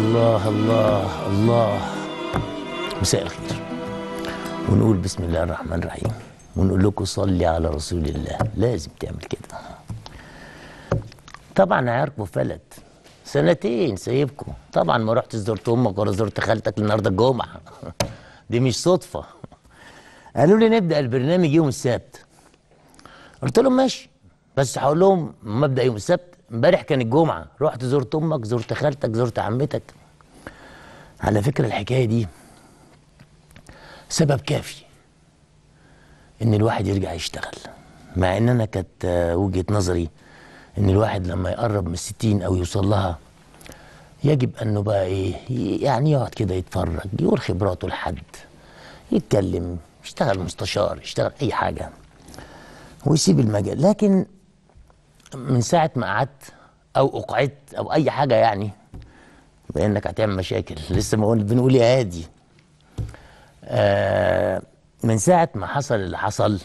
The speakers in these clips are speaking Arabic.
الله الله الله مساء الخير ونقول بسم الله الرحمن الرحيم ونقول لكم صلي على رسول الله لازم تعمل كده طبعا عياركم فلت سنتين سايبكم طبعا ما رحت زرت امك ولا زرت خالتك النهارده الجمعه دي مش صدفه قالوا لي نبدا البرنامج يوم السبت قلت لهم ماشي بس هقول لهم مبدا يوم السبت امبارح كان الجمعه رحت زرت امك زرت خالتك زرت عمتك على فكره الحكايه دي سبب كافي ان الواحد يرجع يشتغل مع ان انا كانت آه، وجهه نظري ان الواحد لما يقرب من الستين او يوصل لها يجب انه بقى ايه يعني يقعد كده يتفرج يقول خبراته لحد يتكلم يشتغل مستشار يشتغل اي حاجه ويسيب المجال لكن من ساعه ما قعدت او اقعدت او اي حاجه يعني بانك هتعمل مشاكل لسه ما بنقول يا هادي آه، من ساعه ما حصل اللي حصل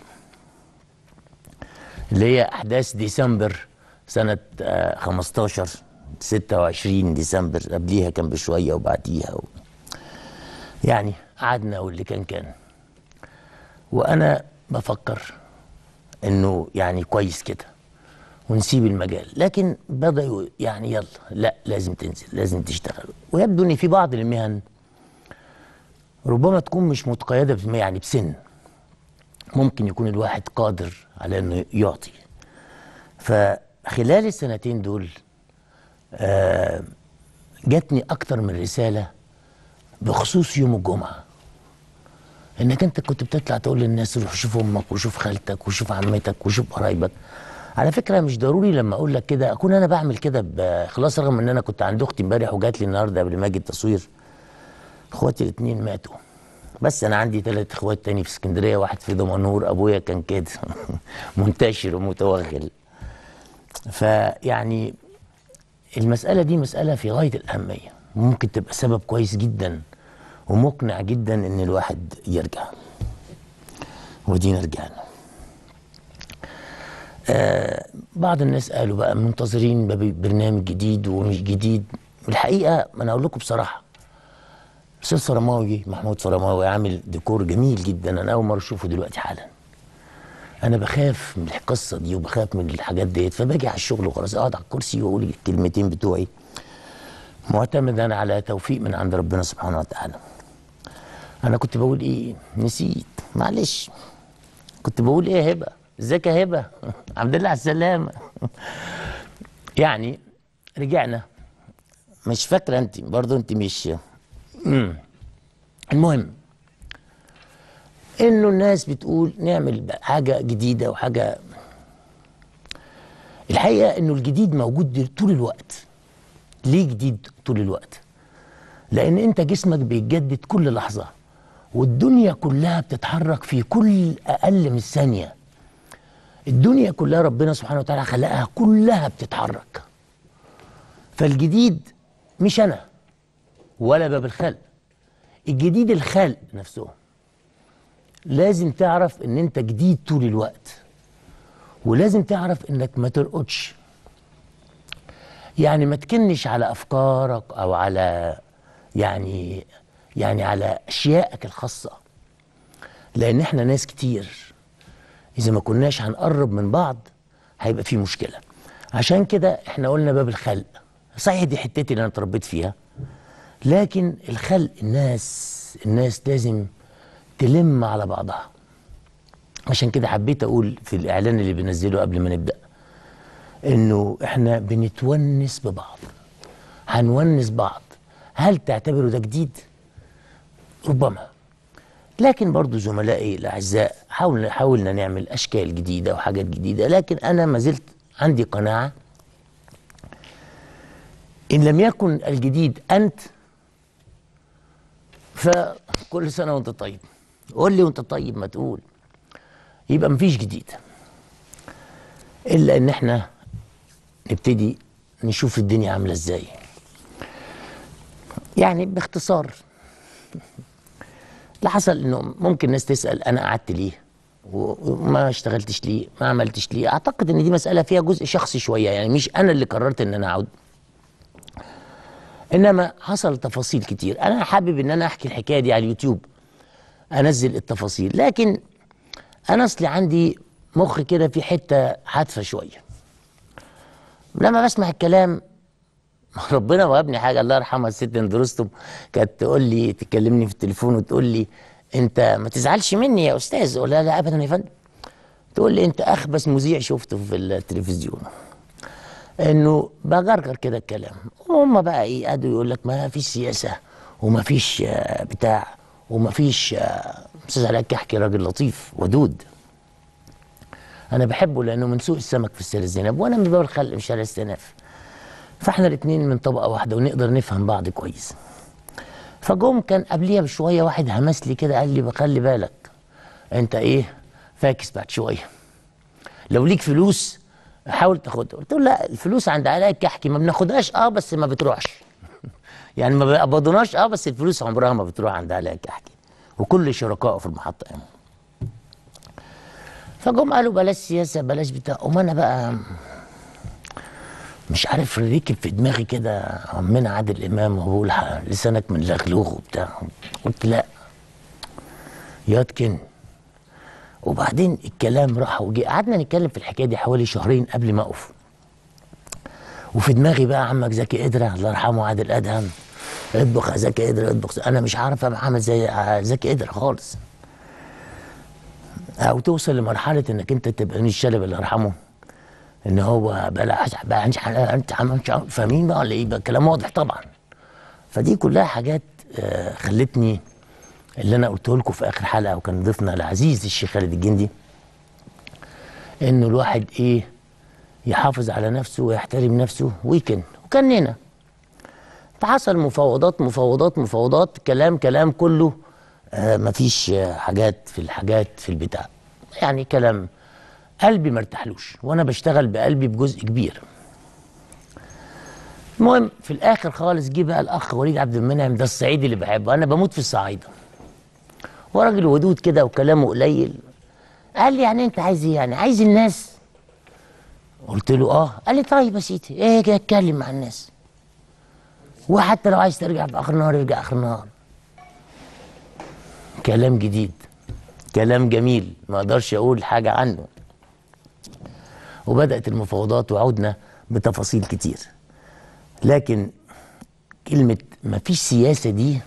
اللي هي احداث ديسمبر سنه 15 آه، 26 ديسمبر قبليها كان بشويه وبعديها و... يعني قعدنا واللي كان كان وانا بفكر انه يعني كويس كده ونسيب المجال لكن بدأوا يعني يلا لا لازم تنزل لازم تشتغل ويبدو ان في بعض المهن ربما تكون مش متقيدة يعني بسن ممكن يكون الواحد قادر على انه يعطي فخلال السنتين دول آه جاتني اكتر من رسالة بخصوص يوم الجمعة انك انت كنت بتطلع تقول للناس روح شوف امك وشوف خالتك وشوف عمتك وشوف قرايبك على فكره مش ضروري لما اقول لك كده اكون انا بعمل كده باخلاص رغم ان انا كنت عند اختي امبارح وجات لي النهارده قبل ما اجي التصوير اخواتي الاثنين ماتوا بس انا عندي ثلاث اخوات تاني في اسكندريه واحد في دمنهور ابويا كان كده منتشر ومتوغل فيعني المساله دي مساله في غايه الاهميه ممكن تبقى سبب كويس جدا ومقنع جدا ان الواحد يرجع ودينا رجعنا آه بعض الناس قالوا بقى منتظرين برنامج جديد ومش جديد الحقيقه انا اقول لكم بصراحه الاستاذ صرماوي محمود صرماوي عامل ديكور جميل جدا انا اول مره اشوفه دلوقتي حالا انا بخاف من القصه دي وبخاف من الحاجات ديت فباجي على الشغل وخلاص اقعد على الكرسي واقول الكلمتين بتوعي معتمدا على توفيق من عند ربنا سبحانه وتعالى انا كنت بقول ايه نسيت معلش كنت بقول ايه هبه ازيك يا هبه عبد لله على السلامه يعني رجعنا مش فاكره انت برضه انت مش المهم انه الناس بتقول نعمل حاجه جديده وحاجه الحقيقه انه الجديد موجود طول الوقت ليه جديد طول الوقت لان انت جسمك بيتجدد كل لحظه والدنيا كلها بتتحرك في كل اقل من ثانيه الدنيا كلها ربنا سبحانه وتعالى خلقها كلها بتتحرك فالجديد مش انا ولا باب الخلق الجديد الخلق نفسهم لازم تعرف ان انت جديد طول الوقت ولازم تعرف انك ما ترقدش يعني ما تكنش على افكارك او على يعني يعني على اشيائك الخاصه لان احنا ناس كتير إذا ما كناش هنقرب من بعض هيبقى في مشكلة عشان كده احنا قلنا باب الخلق صحيح دي حتتي اللي أنا اتربيت فيها لكن الخلق الناس الناس لازم تلم على بعضها عشان كده حبيت أقول في الإعلان اللي بنزله قبل ما نبدأ إنه احنا بنتونس ببعض هنونس بعض هل تعتبروا ده جديد؟ ربما لكن برضو زملائي الأعزاء حاول حاولنا نعمل أشكال جديدة وحاجات جديدة لكن أنا ما زلت عندي قناعة إن لم يكن الجديد أنت فكل سنة وأنت طيب قول لي وأنت طيب ما تقول يبقى مفيش جديد إلا إن إحنا نبتدي نشوف الدنيا عاملة إزاي يعني باختصار اللي حصل انه ممكن الناس تسال انا قعدت ليه وما اشتغلتش ليه ما عملتش ليه اعتقد ان دي مساله فيها جزء شخصي شويه يعني مش انا اللي قررت ان انا اقعد انما حصل تفاصيل كتير انا حابب ان انا احكي الحكايه دي على اليوتيوب انزل التفاصيل لكن انا اصلي عندي مخ كده في حته هادفه شويه لما بسمع الكلام ربنا ما ابني حاجه الله يرحمها الست اندروستم كانت تقول لي تكلمني في التليفون وتقول لي انت ما تزعلش مني يا استاذ اقول لها لا ابدا يا فندم تقول لي انت اخبث مذيع شفته في التلفزيون انه بجرجر كده الكلام وهم بقى ايه قعدوا يقول لك ما فيش سياسه وما فيش آه، بتاع وما فيش آه، استاذ علاء كحكي راجل لطيف ودود انا بحبه لانه من سوق السمك في السير الزينب وانا من باب الخلق مش شارع السناف فاحنا الاثنين من طبقه واحده ونقدر نفهم بعض كويس فجم كان قبليها بشويه واحد همس لي كده قال لي خلي بالك انت ايه فاكس بعد شويه لو ليك فلوس حاول تاخدها قلت له لا الفلوس عند علاء الكحكي ما بناخدهاش اه بس ما بتروحش يعني ما بقبضناش اه بس الفلوس عمرها ما بتروح عند علاء الكحكي وكل شركائه في المحطه يعني فجم قالوا بلاش سياسه بلاش بتاع وما انا بقى مش عارف ركب في دماغي كده عمنا عادل امام وبقول لسانك من لغلوغ وبتاع قلت لا ياتكن وبعدين الكلام راح وجي قعدنا نتكلم في الحكايه دي حوالي شهرين قبل ما اقف وفي دماغي بقى عمك زكي قدره الله يرحمه عادل ادهم اطبخ يا زكي قدره اطبخ انا مش عارف ابقى عامل زي آه، زكي قدره خالص او توصل لمرحله انك انت تبقى من الشلبي الله يرحمه ان هو بلا بقى فاهمين بقى ولا ايه بقى واضح طبعا فدي كلها حاجات آه، خلتني اللي انا قلته لكم في اخر حلقه وكان ضيفنا العزيز الشيخ خالد الجندي انه الواحد ايه يحافظ على نفسه ويحترم نفسه ويكن وكننا فحصل مفاوضات مفاوضات مفاوضات كلام كلام كله آه مفيش حاجات في الحاجات في البتاع يعني كلام قلبي ما ارتاحلوش وانا بشتغل بقلبي بجزء كبير المهم في الاخر خالص جه بقى الاخ وليد عبد المنعم ده الصعيدي اللي بحبه انا بموت في الصعايده هو راجل ودود كده وكلامه قليل قال لي يعني انت عايز ايه يعني عايز الناس قلت له اه قال لي طيب يا سيدي ايه كده اتكلم مع الناس وحتى لو عايز ترجع في اخر النهار ارجع اخر النهار كلام جديد كلام جميل ما اقدرش اقول حاجه عنه وبدأت المفاوضات وعدنا بتفاصيل كتير لكن كلمة ما فيش سياسة دي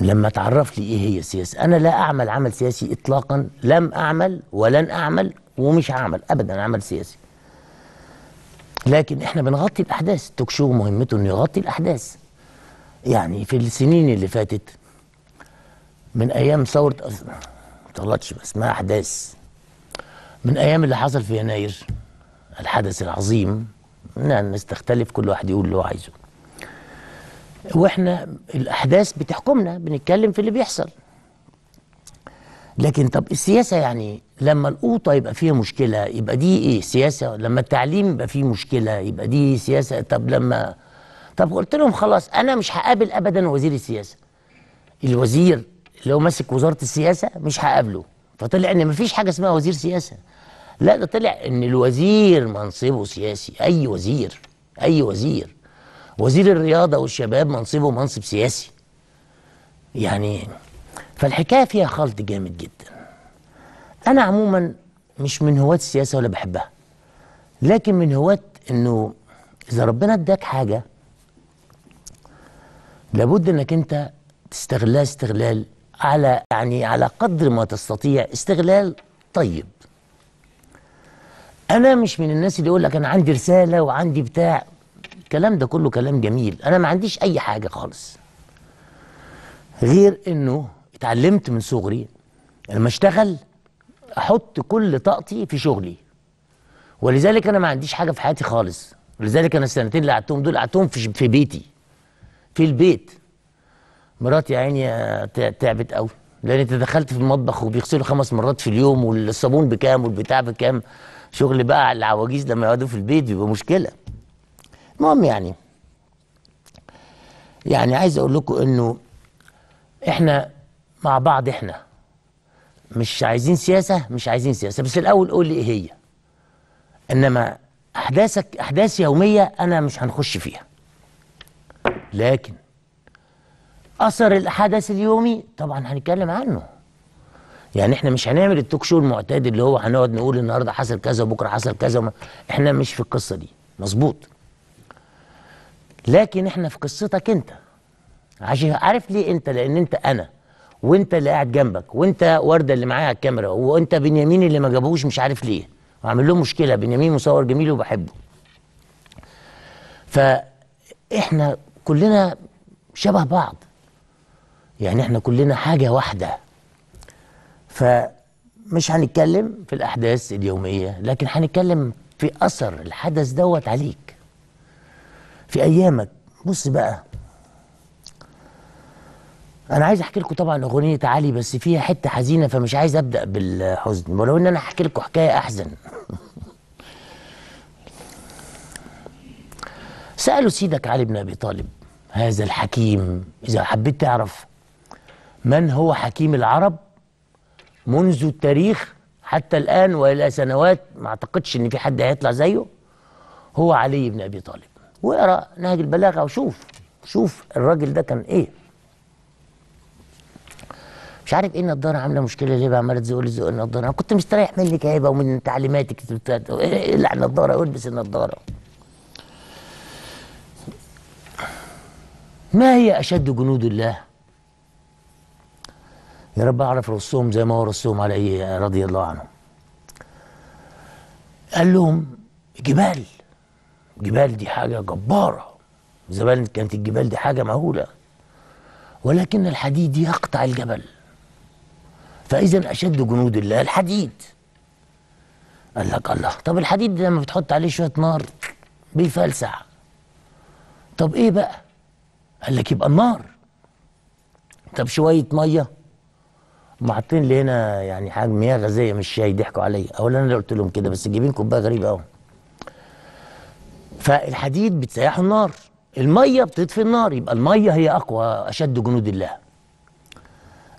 لما تعرف لي ايه هي السياسة انا لا اعمل عمل سياسي اطلاقا لم اعمل ولن اعمل ومش هعمل ابدا عمل سياسي لكن احنا بنغطي الاحداث التوك شو مهمته انه يغطي الاحداث يعني في السنين اللي فاتت من ايام ثوره ما طلعتش بس ما احداث من ايام اللي حصل في يناير الحدث العظيم نعم، الناس تختلف كل واحد يقول اللي هو عايزه واحنا الاحداث بتحكمنا بنتكلم في اللي بيحصل لكن طب السياسه يعني لما القوطه يبقى فيها مشكله يبقى دي ايه سياسه لما التعليم يبقى فيه مشكله يبقى دي سياسه طب لما طب قلت لهم خلاص انا مش هقابل ابدا وزير السياسه الوزير اللي هو ماسك وزاره السياسه مش هقابله فطلع ان مفيش حاجه اسمها وزير سياسه لا ده طلع ان الوزير منصبه سياسي اي وزير اي وزير وزير الرياضه والشباب منصبه منصب سياسي يعني فالحكايه فيها خلط جامد جدا انا عموما مش من هواة السياسه ولا بحبها لكن من هواة انه اذا ربنا اداك حاجه لابد انك انت تستغلها استغلال على يعني على قدر ما تستطيع استغلال طيب انا مش من الناس اللي يقول لك انا عندي رساله وعندي بتاع الكلام ده كله كلام جميل انا ما عنديش اي حاجه خالص غير انه اتعلمت من صغري لما اشتغل احط كل طاقتي في شغلي ولذلك انا ما عنديش حاجه في حياتي خالص ولذلك انا السنتين اللي قعدتهم دول قعدتهم في, في بيتي في البيت مراتي يا عيني تعبت قوي لان انت دخلت في المطبخ وبيغسلوا خمس مرات في اليوم والصابون بكام والبتاع بكام شغل بقى على العواجيز لما يقعدوا في البيت بيبقى مشكله المهم يعني يعني عايز اقول لكم انه احنا مع بعض احنا مش عايزين سياسه مش عايزين سياسه بس الاول قول لي ايه هي انما احداثك احداث يوميه انا مش هنخش فيها لكن اثر الحدث اليومي طبعا هنتكلم عنه يعني احنا مش هنعمل التوك شو المعتاد اللي هو هنقعد نقول النهارده حصل كذا وبكره حصل كذا وما. احنا مش في القصه دي مظبوط لكن احنا في قصتك انت عشان عارف ليه انت لان انت انا وانت اللي قاعد جنبك وانت ورده اللي معايا على الكاميرا وانت بنيامين اللي ما جابوش مش عارف ليه وعامل له مشكله بنيامين مصور جميل وبحبه فاحنا كلنا شبه بعض يعني احنا كلنا حاجه واحده فمش هنتكلم في الأحداث اليومية لكن هنتكلم في أثر الحدث دوت عليك في أيامك بص بقى أنا عايز أحكي لكم طبعا أغنية علي بس فيها حتة حزينة فمش عايز أبدأ بالحزن ولو إن أنا هحكي لكم حكاية أحزن سألوا سيدك علي بن أبي طالب هذا الحكيم إذا حبيت تعرف من هو حكيم العرب منذ التاريخ حتى الآن وإلى سنوات ما أعتقدش إن في حد هيطلع زيه هو علي بن أبي طالب واقرأ نهج البلاغة وشوف شوف الراجل ده كان إيه مش عارف ايه النضاره عامله مشكله ليه بقى عماله تزق لي زق النضاره انا كنت مستريح منك يا هبه ومن تعليماتك اقلع إيه النضاره والبس النضاره ما هي اشد جنود الله يا رب أعرف رسهم زي ما هو رسهم علي إيه، رضي الله عنه قال لهم جبال جبال دي حاجة جبارة زمان كانت الجبال دي حاجة مهولة ولكن الحديد يقطع الجبل فإذا أشد جنود الله الحديد قال لك الله طب الحديد ده لما بتحط عليه شوية نار بيفلسع طب إيه بقى؟ قال لك يبقى النار طب شوية مية ما حاطين لي هنا يعني حاجه مياه غازيه مش شاي ضحكوا عليا اولا انا اللي قلت لهم كده بس جايبين كوبايه غريبه قوي فالحديد بتسيحوا النار الميه بتطفي النار يبقى الميه هي اقوى اشد جنود الله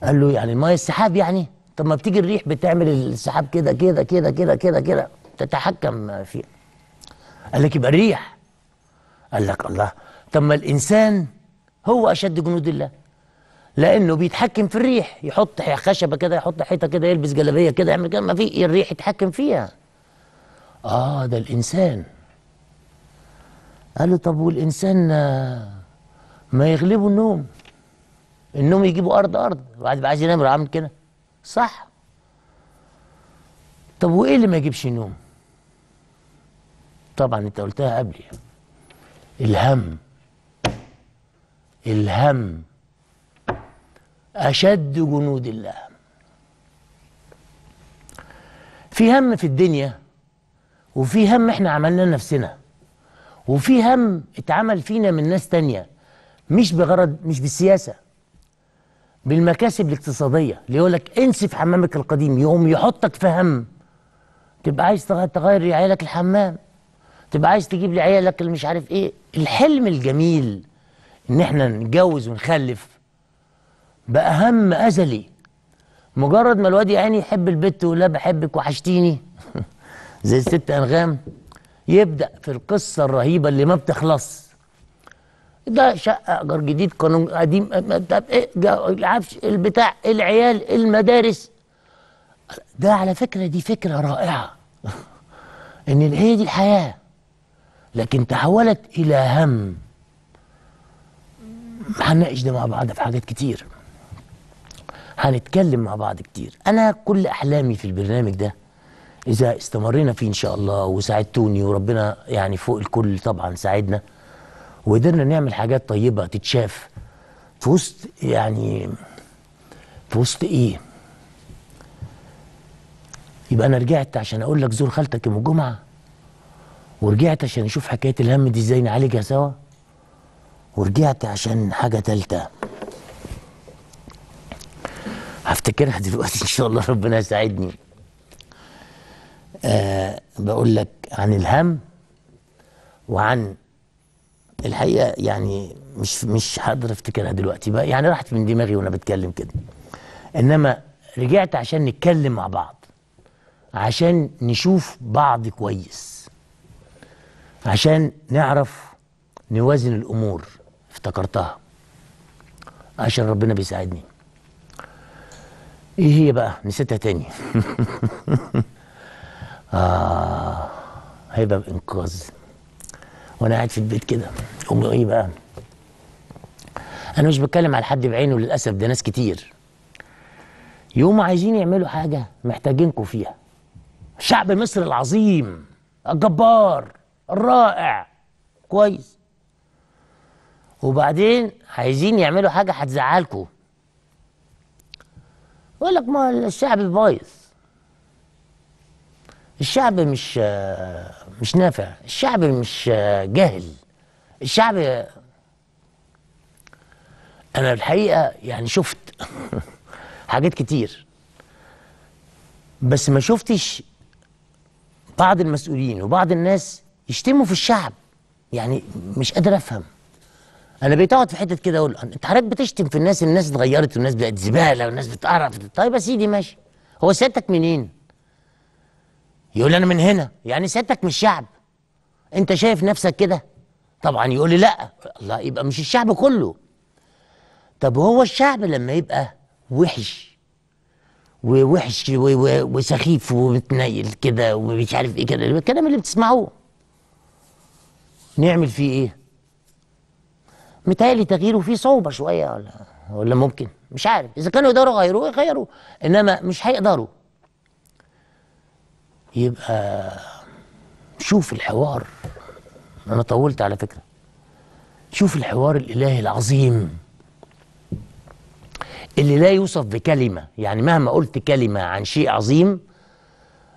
قال له يعني الميه السحاب يعني طب ما بتيجي الريح بتعمل السحاب كده كده كده كده كده كده تتحكم فيه قال لك يبقى الريح قال لك الله طب ما الانسان هو اشد جنود الله لانه بيتحكم في الريح يحط خشبه كده يحط حيطه كده يلبس جلابيه كده يعمل كده ما في الريح يتحكم فيها اه ده الانسان قال له طب والانسان آه، ما يغلبه النوم النوم يجيبه ارض ارض بعد عايز ينام عامل كده صح طب وايه اللي ما يجيبش النوم طبعا انت قلتها قبلي الهم الهم أشد جنود الله في هم في الدنيا وفي هم احنا عملنا لنفسنا وفي هم اتعمل فينا من ناس تانية مش بغرض مش بالسياسة بالمكاسب الاقتصادية اللي يقول لك انسف حمامك القديم يقوم يحطك في هم تبقى عايز تغير لعيالك الحمام تبقى عايز تجيب لعيالك اللي مش عارف ايه الحلم الجميل ان احنا نتجوز ونخلف بقى هم أزلي مجرد ما الواد يعني يحب البت ويقول لها بحبك وحشتيني زي الست أنغام يبدأ في القصة الرهيبة اللي ما بتخلص ده شقة أجر جديد قانون قديم طب إيه العفش البتاع العيال المدارس ده على فكرة دي فكرة رائعة إن هي دي الحياة لكن تحولت إلى هم هنناقش ده مع بعض في حاجات كتير هنتكلم مع بعض كتير انا كل احلامي في البرنامج ده اذا استمرينا فيه ان شاء الله وساعدتوني وربنا يعني فوق الكل طبعا ساعدنا وقدرنا نعمل حاجات طيبه تتشاف في وسط يعني في وسط ايه يبقى انا رجعت عشان اقول لك زور خالتك يوم الجمعه ورجعت عشان اشوف حكايه الهم دي ازاي نعالجها سوا ورجعت عشان حاجه تالته هفتكرها دلوقتي ان شاء الله ربنا يساعدني أه بقول لك عن الهم وعن الحقيقه يعني مش مش هقدر افتكرها دلوقتي بقى يعني راحت من دماغي وانا بتكلم كده انما رجعت عشان نتكلم مع بعض عشان نشوف بعض كويس عشان نعرف نوازن الامور افتكرتها عشان ربنا بيساعدني ايه هي بقى نسيتها تاني اه هيبقى بانقاذ وانا قاعد في البيت كده اقوم ايه بقى انا مش بتكلم على حد بعينه للاسف ده ناس كتير يوم عايزين يعملوا حاجه محتاجينكم فيها شعب مصر العظيم الجبار الرائع كويس وبعدين عايزين يعملوا حاجه هتزعلكم يقول لك ما الشعب بايظ الشعب مش مش نافع الشعب مش جاهل الشعب انا الحقيقه يعني شفت حاجات كتير بس ما شفتش بعض المسؤولين وبعض الناس يشتموا في الشعب يعني مش قادر افهم انا بقيت اقعد في حته كده اقول انت حضرتك بتشتم في الناس الناس اتغيرت والناس بقت زباله والناس بتقرف طيب يا سيدي ماشي هو سيادتك منين؟ يقول انا من هنا يعني سيادتك مش شعب انت شايف نفسك كده؟ طبعا يقول لي لا الله يبقى مش الشعب كله طب هو الشعب لما يبقى وحش ووحش وسخيف ومتنيل كده ومش عارف ايه كده الكلام اللي بتسمعوه نعمل فيه ايه؟ متهيألي تغييره فيه صعوبة شوية ولا ولا ممكن مش عارف إذا كانوا يقدروا يغيروه يغيروا إنما مش هيقدروا يبقى شوف الحوار أنا طولت على فكرة شوف الحوار الإلهي العظيم اللي لا يوصف بكلمة يعني مهما قلت كلمة عن شيء عظيم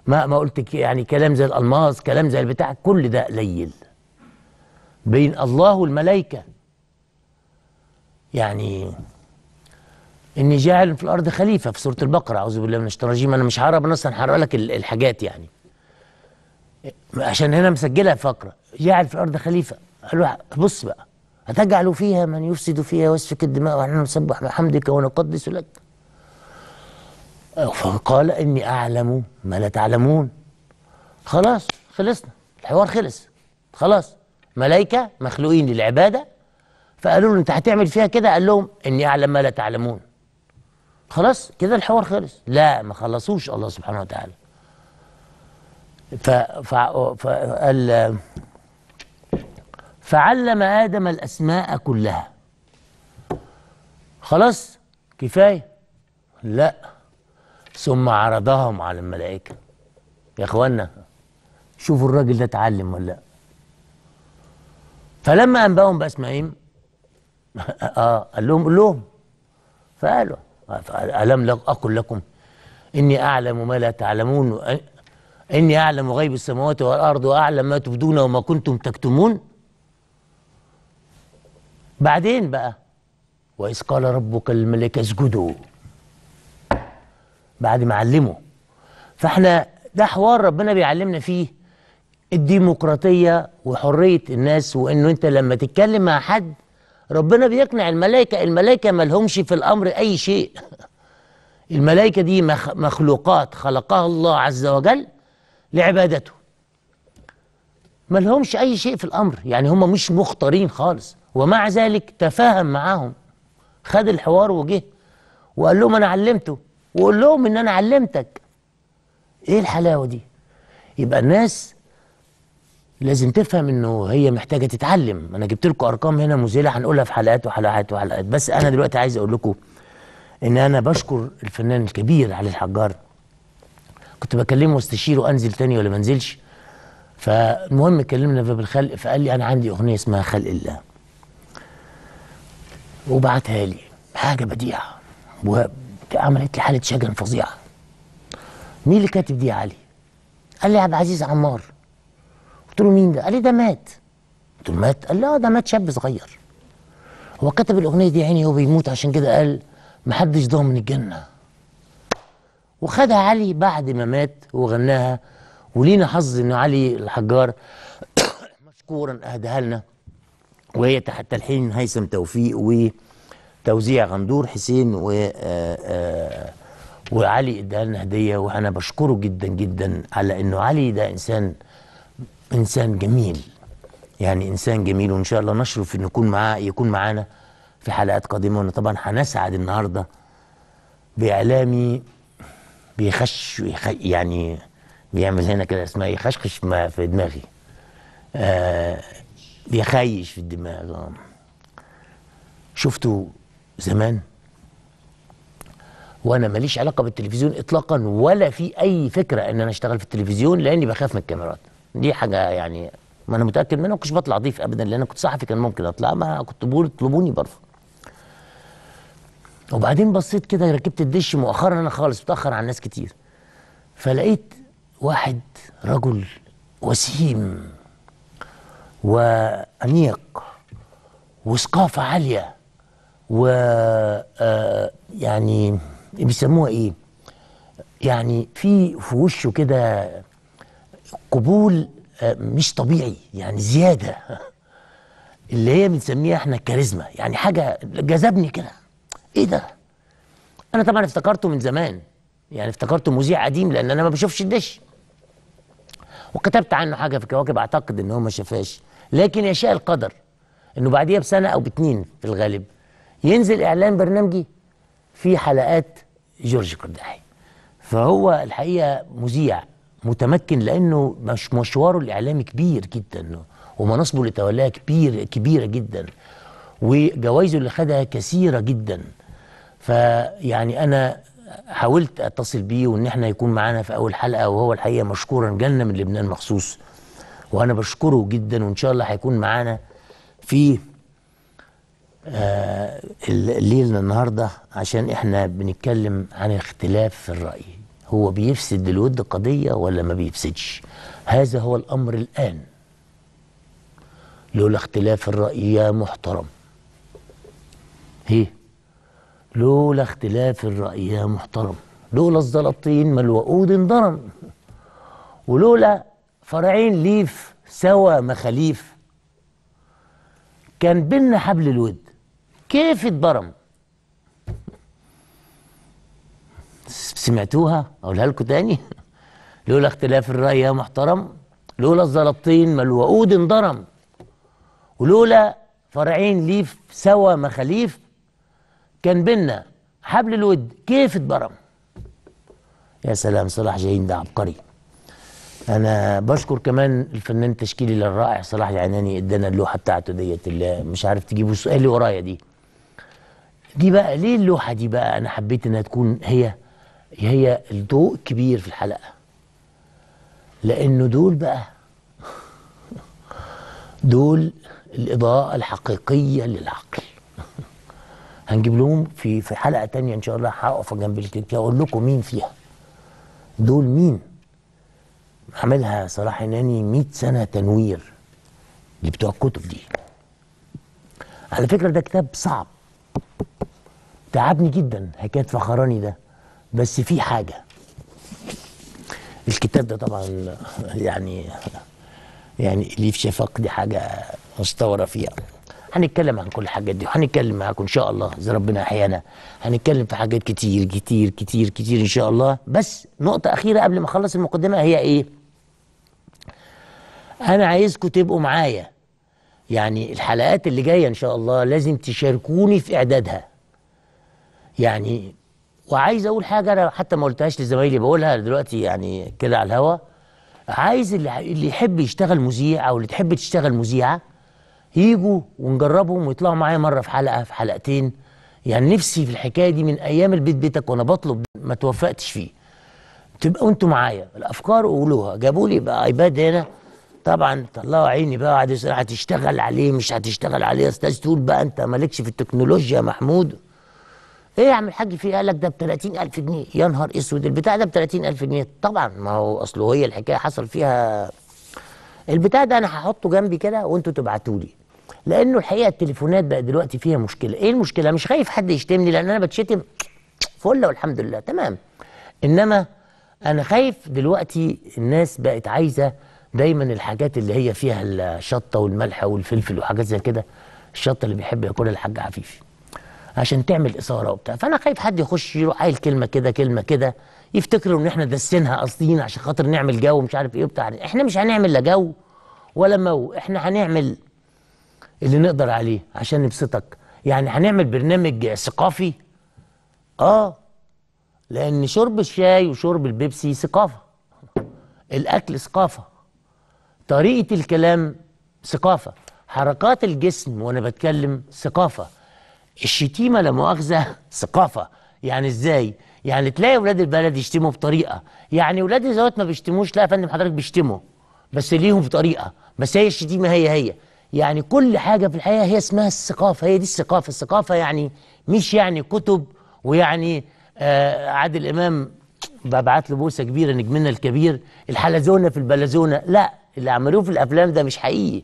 ما ما قلت يعني كلام زي الألماس كلام زي البتاع كل ده قليل بين الله والملائكة يعني اني جاعل في الارض خليفه في سوره البقره اعوذ بالله من الشيطان الرجيم انا مش هعرف بس هقرا لك الحاجات يعني عشان هنا مسجلها فقره جاعل في الارض خليفه قالوا بص بقى هتجعل فيها من يفسد فيها ويسفك الدماء ونحن نسبح بحمدك ونقدس لك فقال اني اعلم ما لا تعلمون خلاص خلصنا الحوار خلص خلاص ملائكه مخلوقين للعباده فقالوا له انت هتعمل فيها كده قال لهم اني اعلم ما لا تعلمون خلاص كده الحوار خلص لا ما خلصوش الله سبحانه وتعالى ف... ف... فقال فعلم آدم الأسماء كلها خلاص كفاية لا ثم عرضهم على الملائكة يا إخوانا شوفوا الراجل ده اتعلم ولا لا فلما أنبأهم بأسمائهم آه،, آه قال لهم قول لهم فقالوا ألم أقل لكم إني أعلم ما لا تعلمون إني أعلم غيب السماوات والأرض وأعلم ما تبدون وما كنتم تكتمون بعدين بقى وإذ قال ربك الملك اسجدوا بعد ما علمه فاحنا ده حوار ربنا بيعلمنا فيه الديمقراطية وحرية الناس وإنه أنت لما تتكلم مع حد ربنا بيقنع الملائكة الملائكة ملهمش في الأمر أي شيء الملائكة دي مخلوقات خلقها الله عز وجل لعبادته ملهمش أي شيء في الأمر يعني هم مش مختارين خالص ومع ذلك تفاهم معاهم خد الحوار وجه وقال لهم أنا علمته وقول لهم إن أنا علمتك إيه الحلاوة دي يبقى الناس لازم تفهم انه هي محتاجه تتعلم انا جبت لكم ارقام هنا مذهله هنقولها في حلقات وحلقات وحلقات بس انا دلوقتي عايز اقول لكم ان انا بشكر الفنان الكبير علي الحجار كنت بكلمه واستشيره انزل تاني ولا ما انزلش فالمهم كلمنا في بالخلق فقال لي انا عندي اغنيه اسمها خلق الله وبعتها لي حاجه بديعه وعملت لي حاله شجن فظيعه مين اللي كاتب دي يا علي؟ قال لي عبد العزيز عمار قلت له مين ده؟ قال لي ده مات قلت له مات؟ قال لا آه، ده مات شاب صغير هو كتب الاغنيه دي عيني هو بيموت عشان كده قال محدش ضامن الجنه وخدها علي بعد ما مات وغناها ولينا حظ ان علي الحجار مشكورا اهداها لنا وهي تحت تلحين هيثم توفيق وتوزيع غندور حسين و آه، آه، وعلي اداها لنا هديه وانا بشكره جدا جدا على انه علي ده انسان انسان جميل يعني انسان جميل وان شاء الله نشرف ان يكون معاه يكون معانا في حلقات قادمه وانا طبعا هنسعد النهارده باعلامي بيخش يعني بيعمل هنا كده اسمها إيه؟ يخشخش في دماغي آه بيخيش في الدماغ آه. شفته زمان وانا ماليش علاقه بالتلفزيون اطلاقا ولا في اي فكره ان انا اشتغل في التلفزيون لاني بخاف من الكاميرات دي حاجه يعني ما انا متاكد منها ما كنتش بطلع ضيف ابدا لان كنت صحفي كان ممكن اطلع ما كنت بقول اطلبوني برفض وبعدين بصيت كده ركبت الدش مؤخرا انا خالص متاخر عن ناس كتير فلقيت واحد رجل وسيم وانيق وثقافه عاليه و آه، يعني بيسموها ايه يعني في في وشه كده قبول آه، مش طبيعي يعني زياده اللي هي بنسميها احنا كاريزما يعني حاجه جذبني كده ايه ده انا طبعا افتكرته من زمان يعني افتكرته مذيع قديم لان انا ما بشوفش الدش وكتبت عنه حاجه في كواكب اعتقد ان هو ما شافهاش لكن يشاء القدر انه بعديها بسنه او باتنين في الغالب ينزل اعلان برنامجي في حلقات جورج قرداحي فهو الحقيقه مذيع متمكن لانه مش مشواره الاعلامي كبير جدا ومناصبه اللي تولاها كبير كبيره جدا وجوائزه اللي خدها كثيره جدا فيعني انا حاولت اتصل بيه وان احنا يكون معانا في اول حلقه وهو الحقيقه مشكورا جالنا من لبنان مخصوص وانا بشكره جدا وان شاء الله هيكون معانا في آه الليل النهارده عشان احنا بنتكلم عن اختلاف في الراي هو بيفسد للود قضية ولا ما بيفسدش هذا هو الأمر الآن لولا اختلاف الرأي يا محترم هي لولا اختلاف الرأي يا محترم لولا الزلطين ما الوقود انضرم ولولا فرعين ليف سوا مخاليف كان بينا حبل الود كيف اتضرم سمعتوها اقولها لكم تاني لولا اختلاف الراي يا محترم لولا الزلطين ما الوقود انضرم ولولا فرعين ليف سوا مخاليف كان بينا حبل الود كيف اتبرم يا سلام صلاح جاهين ده عبقري انا بشكر كمان الفنان التشكيلي الرائع صلاح العناني ادانا اللوحه بتاعته ديت اللي مش عارف تجيبه السؤال اللي ورايا دي دي بقى ليه اللوحه دي بقى انا حبيت انها تكون هي هي الضوء كبير في الحلقة لأنه دول بقى دول الإضاءة الحقيقية للعقل هنجيب لهم في في حلقة تانية إن شاء الله هقف جنب الكتاب أقول لكم مين فيها دول مين عملها صلاح إناني 100 سنة تنوير لبتوع بتوع الكتب دي على فكرة ده كتاب صعب تعبني جدا حكاية فخراني ده بس في حاجه الكتاب ده طبعا يعني يعني اللي في شفاق دي حاجه مستوره فيها هنتكلم عن كل الحاجات دي وهنتكلم معاكم ان شاء الله اذا ربنا احيانا هنتكلم في حاجات كتير كتير كتير كتير ان شاء الله بس نقطه اخيره قبل ما اخلص المقدمه هي ايه انا عايزكم تبقوا معايا يعني الحلقات اللي جايه ان شاء الله لازم تشاركوني في اعدادها يعني وعايز اقول حاجه انا حتى ما قلتهاش لزمايلي بقولها دلوقتي يعني كده على الهوا عايز اللي يحب يشتغل مذيع او اللي تحب تشتغل مذيعه ييجوا ونجربهم ويطلعوا معايا مره في حلقه في حلقتين يعني نفسي في الحكايه دي من ايام البيت بيتك وانا بطلب ما توفقتش فيه تبقوا انتوا معايا الافكار قولوها جابوا لي بقى ايباد هنا طبعا طلعوا عيني بقى قعدوا هتشتغل عليه مش هتشتغل عليه يا استاذ تقول بقى انت مالكش في التكنولوجيا محمود ايه يا عم الحاج في قال لك ده ب 30000 جنيه يا نهار اسود البتاع ده ب 30000 جنيه طبعا ما هو اصله هي الحكايه حصل فيها البتاع ده انا هحطه جنبي كده وانتوا تبعتوا لي لانه الحقيقه التليفونات بقى دلوقتي فيها مشكله ايه المشكله مش خايف حد يشتمني لان انا بتشتم فله والحمد لله تمام انما انا خايف دلوقتي الناس بقت عايزه دايما الحاجات اللي هي فيها الشطه والملح والفلفل وحاجات زي كده الشطه اللي بيحب ياكلها الحاج عفيفي عشان تعمل اثاره وبتاع فانا خايف حد يخش يروح قايل كلمه كده كلمه كده يفتكروا ان احنا دسينها قاصدين عشان خاطر نعمل جو مش عارف ايه وبتاع يعني احنا مش هنعمل لا جو ولا مو احنا هنعمل اللي نقدر عليه عشان نبسطك يعني هنعمل برنامج ثقافي اه لان شرب الشاي وشرب البيبسي ثقافه الاكل ثقافه طريقه الكلام ثقافه حركات الجسم وانا بتكلم ثقافه الشتيمه لا مؤاخذه ثقافه يعني ازاي يعني تلاقي اولاد البلد يشتموا بطريقه يعني اولاد الزوات ما بيشتموش لا يا فندم حضرتك بيشتموا بس ليهم بطريقه بس هي الشتيمه هي هي يعني كل حاجه في الحياه هي اسمها الثقافه هي دي الثقافه الثقافه يعني مش يعني كتب ويعني آه عادل امام ببعت له بوسه كبيره نجمنا الكبير الحلزونه في البلزونه لا اللي عملوه في الافلام ده مش حقيقي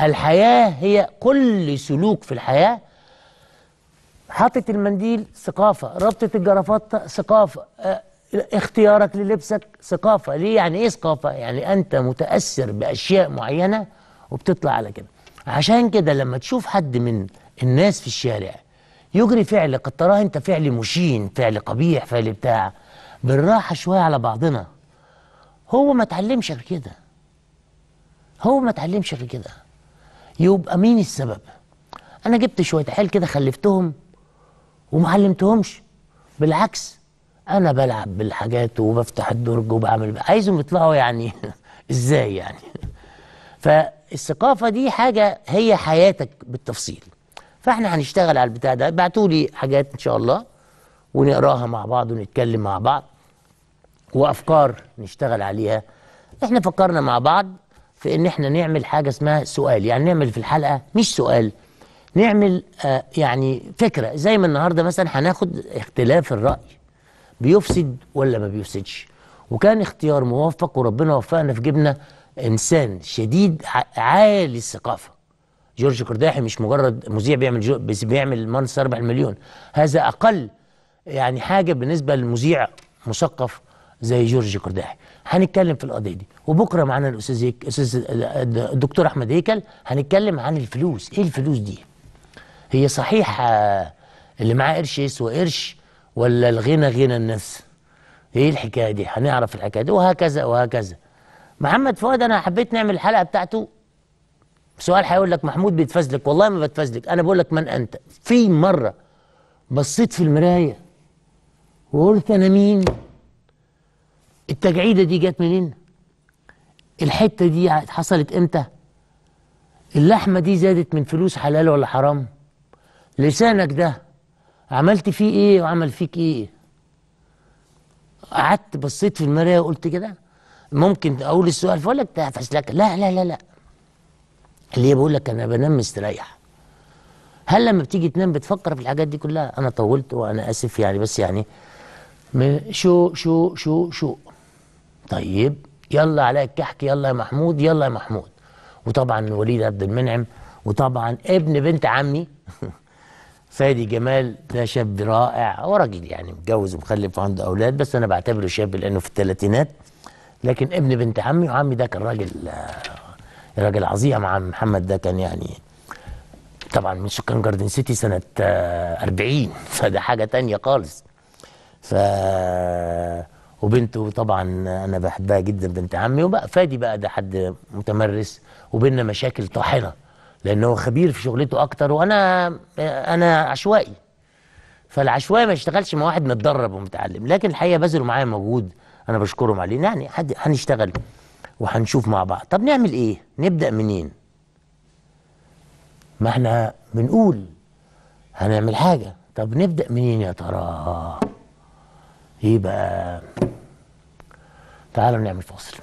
الحياه هي كل سلوك في الحياه حطت المنديل ثقافه ربطه الجرافات ثقافه آه، اختيارك للبسك ثقافه ليه يعني ايه ثقافه يعني انت متاثر باشياء معينه وبتطلع على كده عشان كده لما تشوف حد من الناس في الشارع يجري فعل قد تراه انت فعل مشين فعل قبيح فعل بتاع بالراحه شويه على بعضنا هو ما اتعلمش غير كده هو ما اتعلمش غير كده يبقى مين السبب انا جبت شويه حيل كده خلفتهم وما علمتهمش بالعكس انا بلعب بالحاجات وبفتح الدرج وبعمل عايزهم يطلعوا يعني ازاي يعني فالثقافه دي حاجه هي حياتك بالتفصيل فاحنا هنشتغل على البتاع ده ابعتوا لي حاجات ان شاء الله ونقراها مع بعض ونتكلم مع بعض وافكار نشتغل عليها احنا فكرنا مع بعض في ان احنا نعمل حاجه اسمها سؤال يعني نعمل في الحلقه مش سؤال نعمل آه، يعني فكره زي ما النهارده مثلا هناخد اختلاف الراي بيفسد ولا ما بيفسدش وكان اختيار موفق وربنا وفقنا في جبنا انسان شديد عالي الثقافه جورج قرداحي مش مجرد مذيع بيعمل جو بس بيعمل مانس 4 مليون هذا اقل يعني حاجه بالنسبه لمذيع مثقف زي جورج قرداحي هنتكلم في القضيه دي وبكره معانا الاستاذ الاستاذ الدكتور احمد هيكل هنتكلم عن الفلوس ايه الفلوس دي هي صحيح اللي معاه قرش يسوى قرش ولا الغنى غنى النفس ايه الحكايه دي هنعرف الحكايه دي وهكذا وهكذا محمد فؤاد انا حبيت نعمل الحلقه بتاعته سؤال هيقول لك محمود بيتفزلك والله ما بتفزلك انا بقول لك من انت في مره بصيت في المرايه وقلت انا مين التجعيده دي جت منين الحته دي حصلت امتى اللحمه دي زادت من فلوس حلال ولا حرام لسانك ده عملت فيه ايه وعمل فيك ايه قعدت بصيت في المرايه وقلت كده ممكن اقول السؤال فاقول لك ده لك لا لا لا لا اللي بقول لك انا بنام مستريح هل لما بتيجي تنام بتفكر في الحاجات دي كلها انا طولت وانا اسف يعني بس يعني شو شو شو شو طيب يلا على الكحك يلا يا محمود يلا يا محمود وطبعا وليد عبد المنعم وطبعا ابن بنت عمي فادي جمال ده شاب رائع هو راجل يعني متجوز ومخلف وعنده اولاد بس انا بعتبره شاب لانه في الثلاثينات لكن ابن بنت عمي وعمي ده كان راجل آه، راجل عظيم عم محمد ده كان يعني طبعا من سكان جاردن سيتي سنه 40 آه، فده حاجه تانية خالص ف وبنته طبعا انا بحبها جدا بنت عمي وبقى فادي بقى ده حد متمرس وبيننا مشاكل طاحنه لان هو خبير في شغلته اكتر وانا انا عشوائي فالعشوائي ما يشتغلش مع واحد متدرب ومتعلم لكن الحقيقه بذلوا معايا مجهود انا بشكرهم عليه يعني هنشتغل وهنشوف مع بعض طب نعمل ايه نبدا منين ما احنا بنقول هنعمل حاجه طب نبدا منين يا ترى ايه بقى تعالوا نعمل فاصل